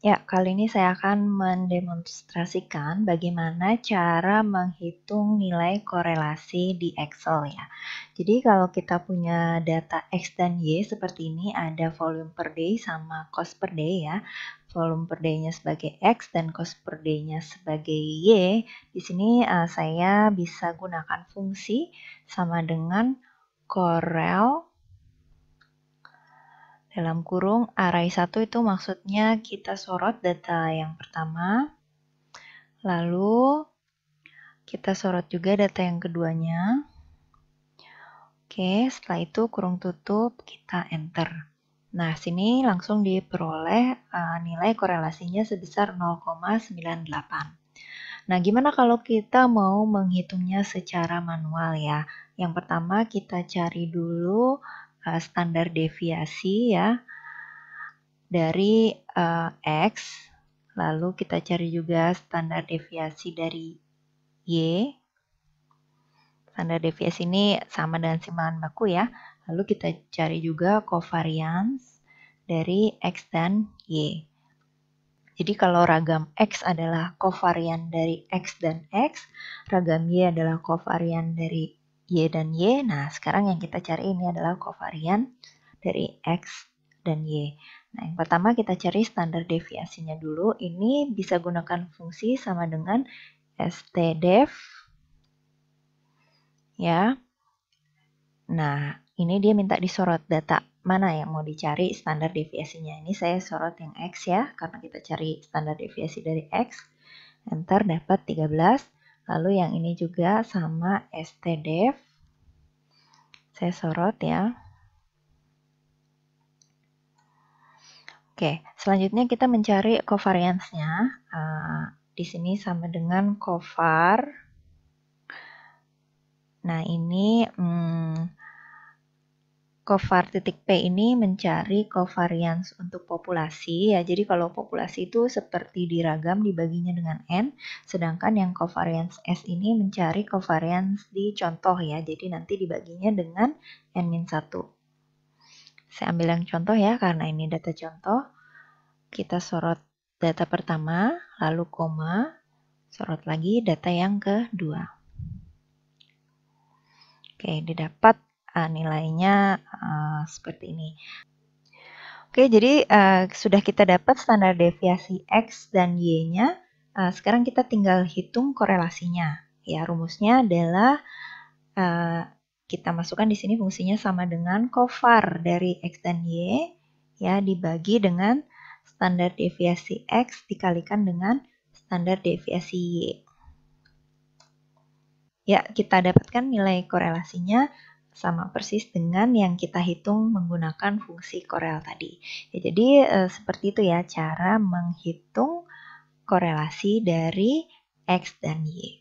Ya, kali ini saya akan mendemonstrasikan bagaimana cara menghitung nilai korelasi di Excel ya. Jadi kalau kita punya data X dan Y seperti ini ada volume per day sama cost per day ya. Volume per day-nya sebagai X dan cost per day-nya sebagai Y. Di sini uh, saya bisa gunakan fungsi sama dengan korel dalam kurung array 1 itu maksudnya kita sorot data yang pertama, lalu kita sorot juga data yang keduanya. Oke, setelah itu kurung tutup kita enter. Nah, sini langsung diperoleh uh, nilai korelasinya sebesar 0,98. Nah, gimana kalau kita mau menghitungnya secara manual ya? Yang pertama kita cari dulu Eh, standar deviasi ya dari uh, X lalu kita cari juga standar deviasi dari Y standar deviasi ini sama dengan simpangan baku ya lalu kita cari juga covariance dari X dan Y jadi kalau ragam X adalah kovarian dari X dan X, ragam Y adalah kovarian dari Y dan Y. Nah, sekarang yang kita cari ini adalah kovarian dari X dan Y. Nah, yang pertama kita cari standar deviasinya dulu. Ini bisa gunakan fungsi sama dengan stdev. Ya. Nah, ini dia minta disorot data mana yang mau dicari standar deviasinya. Ini saya sorot yang X ya, karena kita cari standar deviasi dari X. Enter, dapat 13. Lalu yang ini juga sama STDF. Saya sorot ya. Oke, selanjutnya kita mencari covariansnya. Uh, ah, di sini sama dengan covar. Nah, ini covar titik P ini mencari covariance untuk populasi ya. Jadi kalau populasi itu seperti diragam dibaginya dengan N, sedangkan yang covariance S ini mencari covariance di contoh ya. Jadi nanti dibaginya dengan n satu. Saya ambil yang contoh ya karena ini data contoh. Kita sorot data pertama, lalu koma, sorot lagi data yang kedua. Oke, didapat uh, nilainya uh, seperti ini. Oke, jadi uh, sudah kita dapat standar deviasi X dan Y-nya. Uh, sekarang kita tinggal hitung korelasinya. Ya, rumusnya adalah uh, kita masukkan di sini fungsinya sama dengan cover dari X dan Y. Ya, dibagi dengan standar deviasi X dikalikan dengan standar deviasi Y. Ya, kita dapatkan nilai korelasinya sama persis dengan yang kita hitung menggunakan fungsi korel tadi. Ya, jadi e, seperti itu ya cara menghitung korelasi dari X dan Y.